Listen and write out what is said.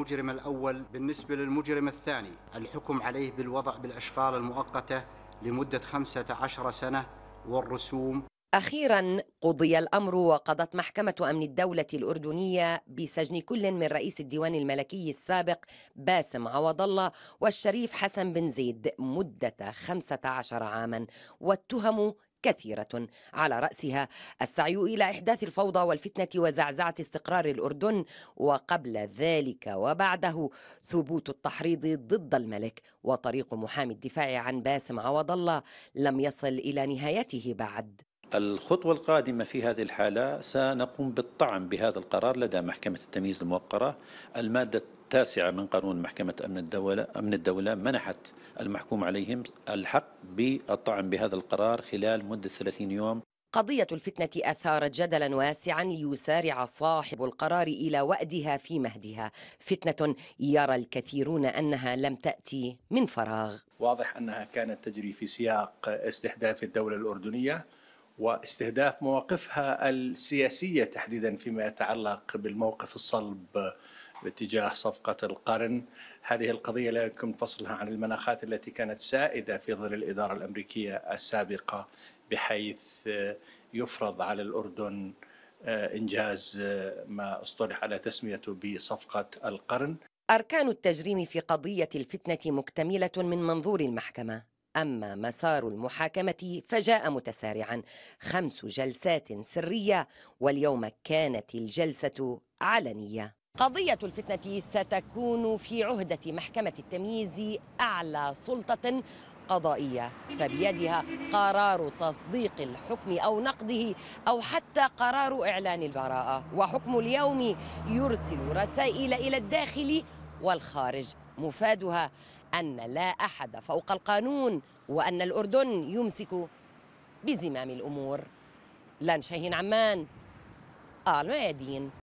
المجرم الأول بالنسبة للمجرم الثاني الحكم عليه بالوضع بالأشغال المؤقتة لمدة 15 سنة والرسوم أخيرا قضي الأمر وقضت محكمة أمن الدولة الأردنية بسجن كل من رئيس الديوان الملكي السابق باسم عوض الله والشريف حسن بن زيد مدة 15 عاما والتهم كثيرة على رأسها السعي إلى إحداث الفوضى والفتنة وزعزعة استقرار الأردن وقبل ذلك وبعده ثبوت التحريض ضد الملك وطريق محامي الدفاع عن باسم عوض الله لم يصل إلى نهايته بعد الخطوة القادمة في هذه الحالة سنقوم بالطعن بهذا القرار لدى محكمة التمييز الموقرة المادة التاسعة من قانون محكمة أمن الدولة أمن الدولة منحت المحكوم عليهم الحق بالطعن بهذا القرار خلال مدة 30 يوم قضية الفتنة أثارت جدلا واسعا ليسارع صاحب القرار إلى وأدها في مهدها فتنة يرى الكثيرون أنها لم تأتي من فراغ واضح أنها كانت تجري في سياق استحداث الدولة الأردنية واستهداف مواقفها السياسيه تحديدا فيما يتعلق بالموقف الصلب باتجاه صفقة القرن هذه القضية لا يمكن فصلها عن المناخات التي كانت سائدة في ظل الإدارة الأمريكية السابقة بحيث يفرض على الأردن إنجاز ما اصطلح على تسميته بصفقة القرن أركان التجريم في قضية الفتنة مكتملة من منظور المحكمة أما مسار المحاكمة فجاء متسارعا خمس جلسات سرية واليوم كانت الجلسة علنية قضية الفتنة ستكون في عهدة محكمة التمييز أعلى سلطة قضائية فبيدها قرار تصديق الحكم أو نقضه أو حتى قرار إعلان البراءة وحكم اليوم يرسل رسائل إلى الداخل والخارج مفادها أن لا أحد فوق القانون وأن الأردن يمسك بزمام الأمور لان شاهين عمان آل